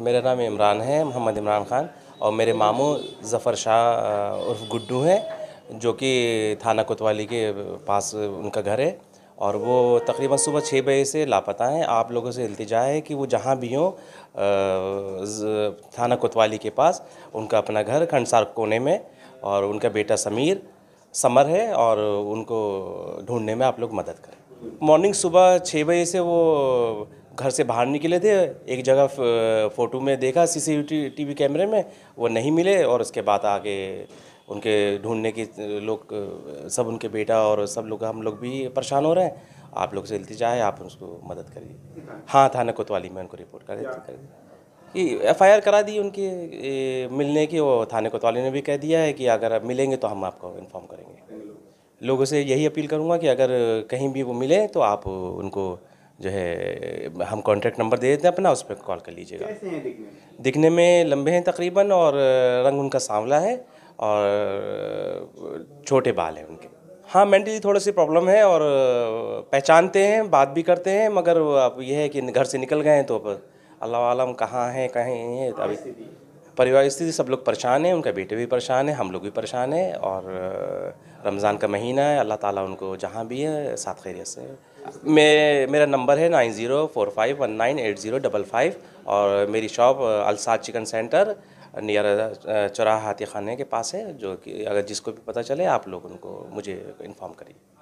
मेरा नाम इमरान है मोहम्मद इमरान ख़ान और मेरे मामू ज़फ़र शाह उर्फ गुड्डू हैं जो कि थाना कोतवाली के पास उनका घर है और वो तकरीबन सुबह छः बजे से लापता हैं आप लोगों से इल्तिजा है कि वो जहाँ भी हों थाना कोतवाली के पास उनका अपना घर खंडसार कोने में और उनका बेटा समीर समर है और उनको ढूंढने में आप लोग मदद करें मॉर्निंग सुबह छः बजे से वो घर से बाहर निकले थे एक जगह फ़ोटो में देखा सीसीटीवी कैमरे में वो नहीं मिले और उसके बाद आगे उनके ढूंढने की लोग सब उनके बेटा और सब लोग हम लोग भी परेशान हो रहे हैं आप लोग से इल्तिजा है आप उसको मदद करिए हाँ थाना कोतवाली में उनको रिपोर्ट कर कि एफ आई आर करा दी उनकी मिलने की वो थाने कोतवाली ने भी कह दिया है कि अगर आप मिलेंगे तो हम आपको इन्फॉर्म करेंगे लोगों से यही अपील करूँगा कि अगर कहीं भी वो मिले तो आप उनको जो है हम कॉन्टैक्ट नंबर दे देते हैं अपना उस पर कॉल कर लीजिएगा दिखने? दिखने में लंबे हैं तकरीबन और रंग उनका सांवला है और छोटे बाल हैं उनके हाँ मेंटली थोड़ी सी प्रॉब्लम है और पहचानते हैं बात भी करते हैं मगर अब यह है कि घर से निकल गए हैं तो अब अल्लाह आलम कहाँ हैं कहीं हैं हाँ, अभी परिवार स्थिति सब लोग परेशान हैं उनका बेटे भी परेशान हैं हम लोग भी परेशान हैं और रमज़ान का महीना है अल्लाह ताला उनको जहाँ भी है साथ खैरियत से मैं मेरा नंबर है nine zero four five one nine eight zero double five और मेरी shop Alsad chicken centre near चौराहा हाथी खाने के पास है जो कि अगर जिसको भी पता चले आप लोग उनको मुझे इन्फॉर्म करिए